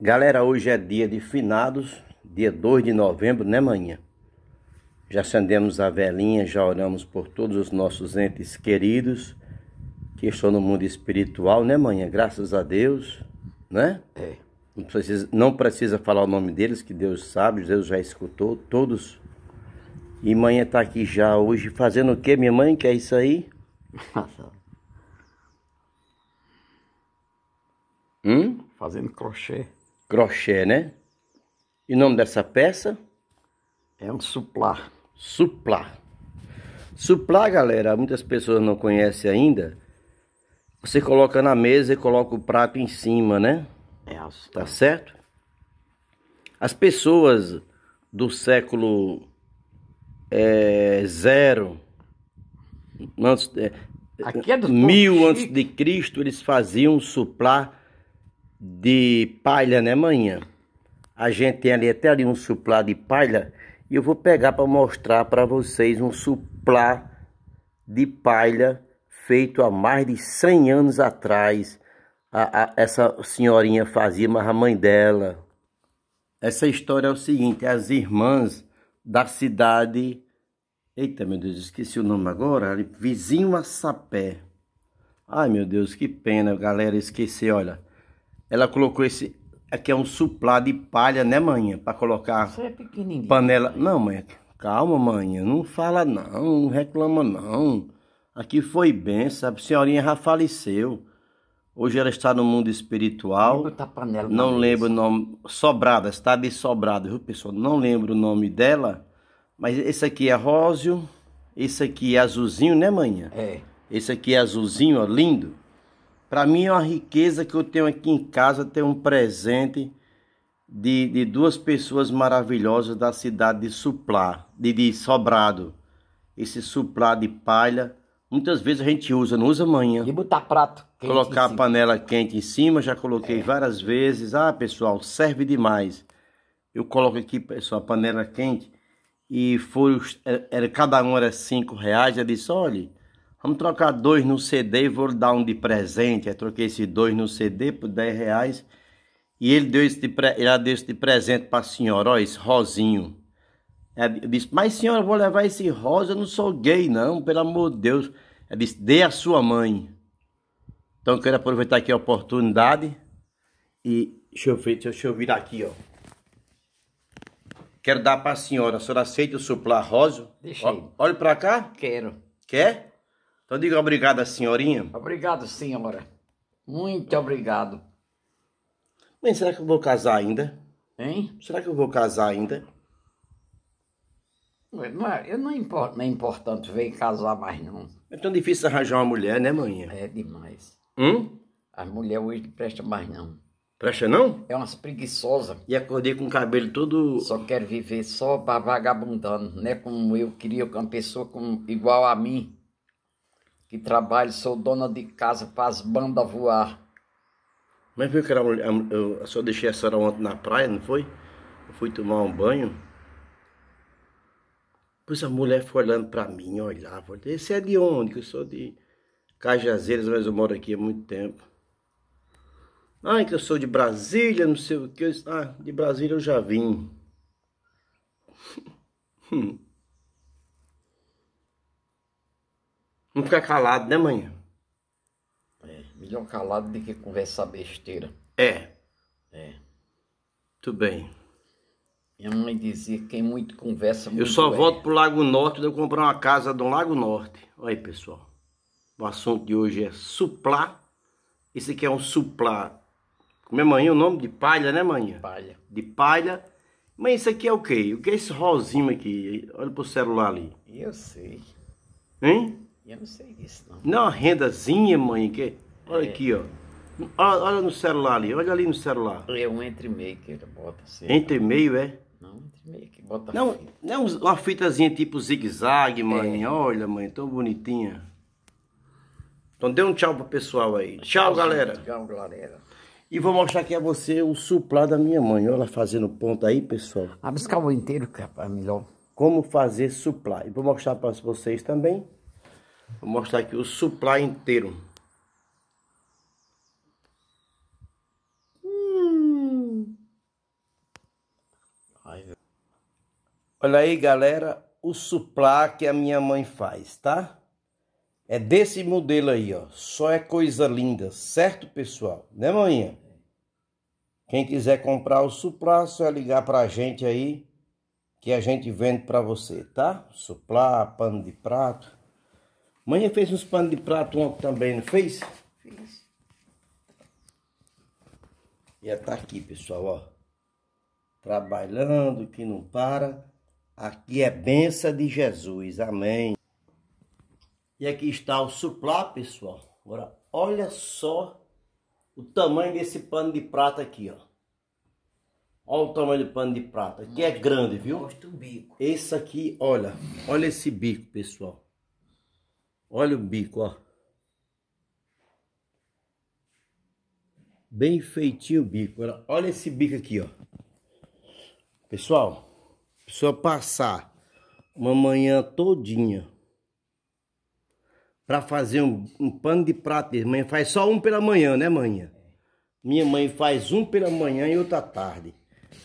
Galera, hoje é dia de finados, dia 2 de novembro, né, manhã? Já acendemos a velinha, já oramos por todos os nossos entes queridos que estão no mundo espiritual, né, manhã? Graças a Deus, né? É. Não precisa, não precisa falar o nome deles, que Deus sabe, Deus já escutou todos. E manhã está aqui já hoje fazendo o quê, minha mãe? Que é isso aí? hum? Fazendo crochê crochê, né? E o nome dessa peça? É um suplá. Suplá. Suplá, galera, muitas pessoas não conhecem ainda. Você coloca na mesa e coloca o prato em cima, né? É assim. Tá certo? As pessoas do século é, zero, antes, é, mil antes de Cristo, eles faziam suplá de palha, né, manhã? A gente tem ali até ali um suplá de palha e eu vou pegar para mostrar para vocês um suplá de palha feito há mais de 100 anos atrás. A, a, essa senhorinha fazia, mas a mãe dela. Essa história é o seguinte, as irmãs da cidade... Eita, meu Deus, esqueci o nome agora. Vizinho a Sapé. Ai, meu Deus, que pena, galera, esqueci, olha. Ela colocou esse. Aqui é um suplá de palha, né, manhã? Pra colocar. Isso é pequenininho. Panela. Não, mãe. Calma, manhã. Não fala, não. Não reclama, não. Aqui foi bem, sabe? Senhorinha já faleceu. Hoje ela está no mundo espiritual. Lembra panela, não lembro o nome. Sobrada, está de Sobrada, viu, pessoal? Não lembro o nome dela. Mas esse aqui é Rósio. Esse aqui é azulzinho, né, manhã? É. Esse aqui é azulzinho, ó, lindo. Para mim é uma riqueza que eu tenho aqui em casa ter um presente de, de duas pessoas maravilhosas da cidade de Suplá, de, de Sobrado. Esse Suplá de palha, muitas vezes a gente usa, não usa amanhã. E botar prato quente Colocar a panela quente em cima, já coloquei é. várias vezes. Ah, pessoal, serve demais. Eu coloco aqui, pessoal, a panela quente e foi, era, cada um era cinco reais. Eu disse, olha, Vamos trocar dois no CD e vou dar um de presente. Aí troquei esse dois no CD por 10 reais. E ele deu esse de, pre... ela deu esse de presente para a senhora, ó, esse rosinho. É, eu disse, mas senhora, eu vou levar esse rosa, eu não sou gay não, pelo amor de Deus. Ela disse, dê a sua mãe. Então eu quero aproveitar aqui a oportunidade. E deixa eu ver, deixa eu virar aqui, ó. Quero dar para a senhora. A senhora aceita o suplá rosa? Deixa Olha para cá. Quero. Quer? Então diga obrigado à senhorinha. Obrigado, senhora. Muito obrigado. Mãe, será que eu vou casar ainda? Hein? Será que eu vou casar ainda? Não é, eu não, import, não é importante ver casar mais, não. É tão difícil arranjar uma mulher, né, mãe? É demais. Hum? As mulheres hoje não prestam mais, não. Presta não? É umas preguiçosas. E acordei com o cabelo todo. Só quero viver só vagabundando, né? Como eu queria, com uma pessoa como, igual a mim que trabalho, sou dona de casa, faz banda voar. Mas viu é que era mulher, eu só deixei a senhora ontem na praia, não foi? Eu fui tomar um banho. Pois a mulher foi olhando para mim, olhava. Esse é de onde? Que eu sou de Cajazeiras, mas eu moro aqui há muito tempo. Ai, que eu sou de Brasília, não sei o que. Ah, de Brasília eu já vim. Hum. Não ficar calado, né, mãe? É, melhor calado do que conversar besteira. É. É. Muito bem. Minha mãe dizia que quem muito conversa muito Eu só é. volto pro Lago Norte de eu comprar uma casa do Lago Norte. Olha aí, pessoal. O assunto de hoje é suplá. Esse aqui é um suplá. Como é mãe? o nome? De palha, né, mãe? Palha. De palha. Mas isso aqui é o quê? O que é esse rosinho aqui? Olha pro celular ali. Eu sei. Hein? Eu não sei disso, não. Não, rendazinha, mãe, que... Olha é. aqui, ó. Olha, olha, no celular ali, olha ali no celular. É um entre meio que ele bota assim. Entre meio, é? Não, entre meio que bota não, fita. Não, uma fitazinha tipo zigue-zague, mãe. É. Olha, mãe, tão bonitinha. Então dê um tchau pro pessoal aí. Tchau, tchau galera. Tchau, galera. E vou mostrar aqui a você o suplá da minha mãe. Olha ela fazendo ponta aí, pessoal. Ah, buscar o inteiro, que é melhor. Como fazer suplá. E vou mostrar para vocês também Vou mostrar aqui o supply inteiro. Olha aí, galera, o suplá que a minha mãe faz, tá? É desse modelo aí, ó. Só é coisa linda, certo, pessoal? Né, maninha? Quem quiser comprar o suplá, só é ligar pra gente aí, que a gente vende pra você, tá? Suplá, pano de prato. Mãe fez uns panos de prato ontem também, não fez? Fiz. E tá aqui, pessoal, ó. Trabalhando que não para. Aqui é benção de Jesus. Amém. E aqui está o suplá, pessoal. Agora, olha só o tamanho desse pano de prata aqui, ó. Olha o tamanho do pano de prata. Aqui é grande, viu? Mostra o bico. Esse aqui, olha. Olha esse bico, pessoal. Olha o bico, ó. Bem feitinho o bico. Olha esse bico aqui, ó. Pessoal, precisa passar uma manhã todinha para fazer um, um, pano de prato. mãe faz só um pela manhã, né, manhã? Minha mãe faz um pela manhã e outra tarde.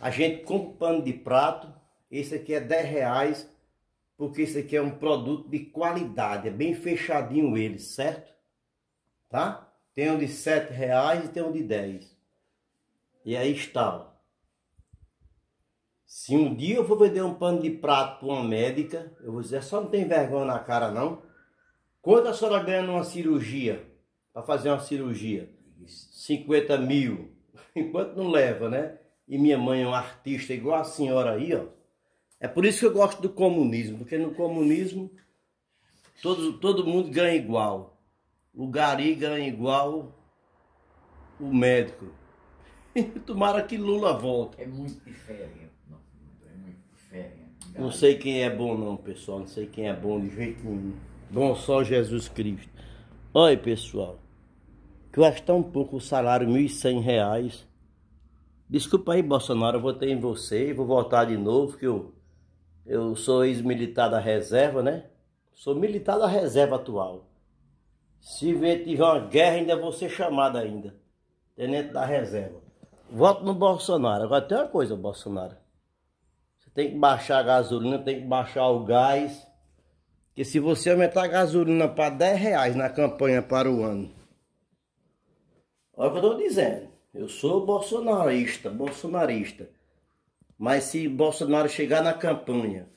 A gente compra um pano de prato. Esse aqui é 10 reais porque esse aqui é um produto de qualidade, é bem fechadinho ele, certo? Tá? Tem um de 7 reais e tem um de 10. E aí está, ó. Se um dia eu for vender um pano de prato para uma médica, eu vou dizer, só não tem vergonha na cara não. Quanto a senhora ganha numa cirurgia? Para fazer uma cirurgia? 50 mil. Enquanto não leva, né? E minha mãe é uma artista igual a senhora aí, ó. É por isso que eu gosto do comunismo, porque no comunismo todo, todo mundo ganha igual. O gari ganha igual o médico. tomara que Lula volte. É muito diferente. Não, é muito Não sei quem é bom não, pessoal. Não sei quem é bom de jeito nenhum. Bom só Jesus Cristo. Olha, pessoal. Que eu acho tão pouco o salário, R$ 1.100. Desculpa aí, Bolsonaro, eu votei em você e vou votar de novo, que eu eu sou ex-militar da reserva, né? Sou militar da reserva atual. Se tiver uma guerra, ainda vou ser chamado ainda. Tenente da reserva. Voto no Bolsonaro. Agora tem uma coisa, Bolsonaro. Você tem que baixar a gasolina, tem que baixar o gás. porque se você aumentar a gasolina para 10 reais na campanha para o ano. Olha o que eu estou dizendo. Eu sou bolsonarista, bolsonarista. Mas se Bolsonaro chegar na campanha,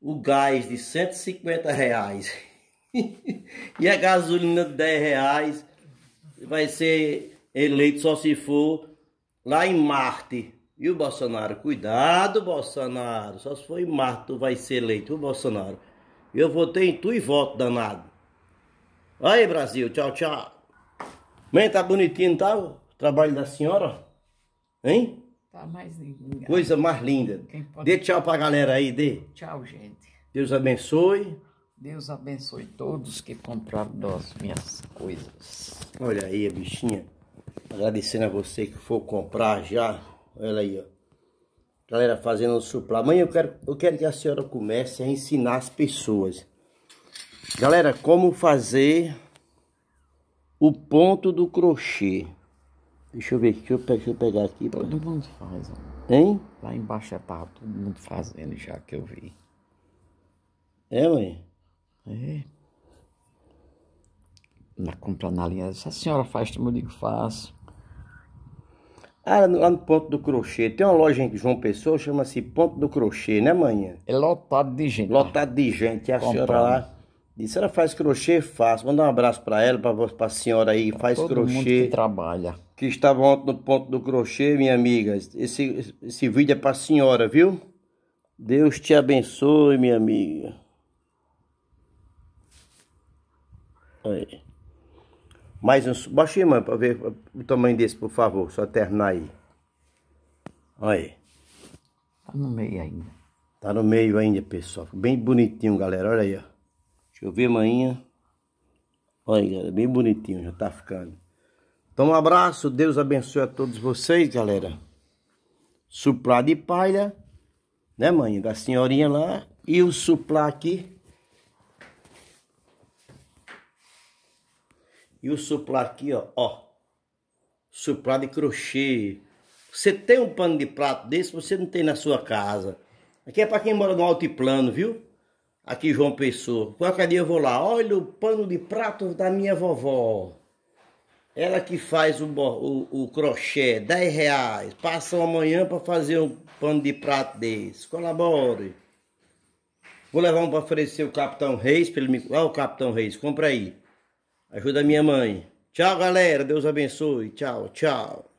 o gás de 150 reais e a gasolina de 10 reais vai ser eleito só se for lá em Marte. E o Bolsonaro, cuidado, Bolsonaro, só se for em Marte tu vai ser eleito, o Bolsonaro. Eu votei em tu e voto, danado. Aí, Brasil, tchau, tchau. Mãe, tá bonitinho, tá? O trabalho da senhora? Hein? Tá mais ninguém. Coisa mais linda. Pode... Dê tchau pra galera aí, dê. Tchau, gente. Deus abençoe. Deus abençoe todos que compraram das minhas coisas. Olha aí a bichinha. Agradecendo a você que for comprar já. Olha aí, ó. Galera fazendo o suplá. Amanhã eu quero, eu quero que a senhora comece a ensinar as pessoas. Galera, como fazer o ponto do crochê. Deixa eu ver aqui, deixa eu pegar aqui. Todo pra... mundo faz, ó. Hein? Lá embaixo já é tava todo mundo fazendo já que eu vi. É, mãe? É. Na compra na linha, se a senhora faz, eu digo, faço. Ah, lá no Ponto do Crochê. Tem uma loja em João Pessoa, chama-se Ponto do Crochê, né, manhã? É lotado de gente. Né? Lotado de gente. E a Comprando. senhora lá Disse, ela faz crochê, faz. Manda um abraço para ela, para a senhora aí, faz todo crochê. Mundo que trabalha. Que estava ontem no ponto do crochê, minha amiga. Esse, esse vídeo é para a senhora, viu? Deus te abençoe, minha amiga. Aí. Mais Baixa aí, mãe, para ver o tamanho desse, por favor. Só terminar aí. Aí. Tá no meio ainda. Tá no meio ainda, pessoal. Bem bonitinho, galera. Olha aí, ó. Deixa eu ver, manhinha. Olha, galera, bem bonitinho já tá ficando. Então, um abraço. Deus abençoe a todos vocês, galera. Suplá de palha, né, mãe? Da senhorinha lá. E o suplá aqui. E o suplá aqui, ó. ó. Suplá de crochê. Você tem um pano de prato desse, você não tem na sua casa. Aqui é para quem mora no altiplano, viu? aqui João Pessoa. Qualquer dia eu vou lá, olha o pano de prato da minha vovó. Ela que faz o, o, o crochê, 10 reais. Passam amanhã para fazer um pano de prato desse. Colabore. Vou levar um para oferecer o Capitão Reis. Pelo... Olha o Capitão Reis, compra aí. Ajuda a minha mãe. Tchau, galera. Deus abençoe. Tchau, tchau.